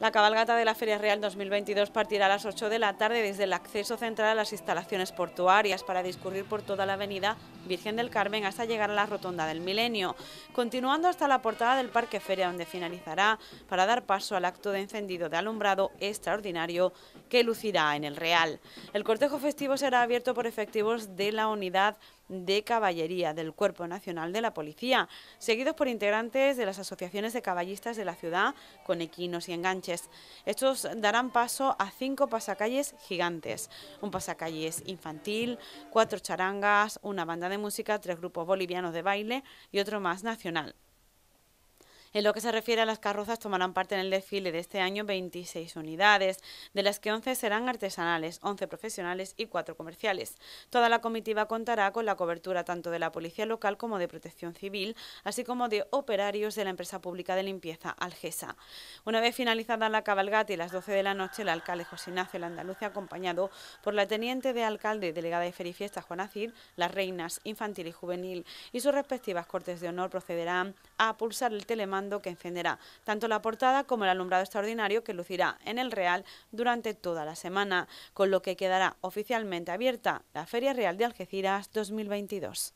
La cabalgata de la Feria Real 2022 partirá a las 8 de la tarde desde el acceso central a las instalaciones portuarias para discurrir por toda la avenida Virgen del Carmen hasta llegar a la Rotonda del Milenio, continuando hasta la portada del Parque Feria donde finalizará para dar paso al acto de encendido de alumbrado extraordinario que lucirá en el Real. El cortejo festivo será abierto por efectivos de la unidad de Caballería del Cuerpo Nacional de la Policía, seguidos por integrantes de las asociaciones de caballistas de la ciudad con equinos y enganches. Estos darán paso a cinco pasacalles gigantes, un pasacalles infantil, cuatro charangas, una banda de música, tres grupos bolivianos de baile y otro más nacional. En lo que se refiere a las carrozas, tomarán parte en el desfile de este año 26 unidades, de las que 11 serán artesanales, 11 profesionales y 4 comerciales. Toda la comitiva contará con la cobertura tanto de la policía local como de protección civil, así como de operarios de la empresa pública de limpieza Algesa. Una vez finalizada la cabalgata y las 12 de la noche, el alcalde José Ignacio Andalucía, acompañado por la teniente de alcalde y delegada de FeriFiesta, Juanacir, las reinas infantil y juvenil y sus respectivas cortes de honor procederán a pulsar el telemando que encenderá tanto la portada como el alumbrado extraordinario que lucirá en el Real durante toda la semana, con lo que quedará oficialmente abierta la Feria Real de Algeciras 2022.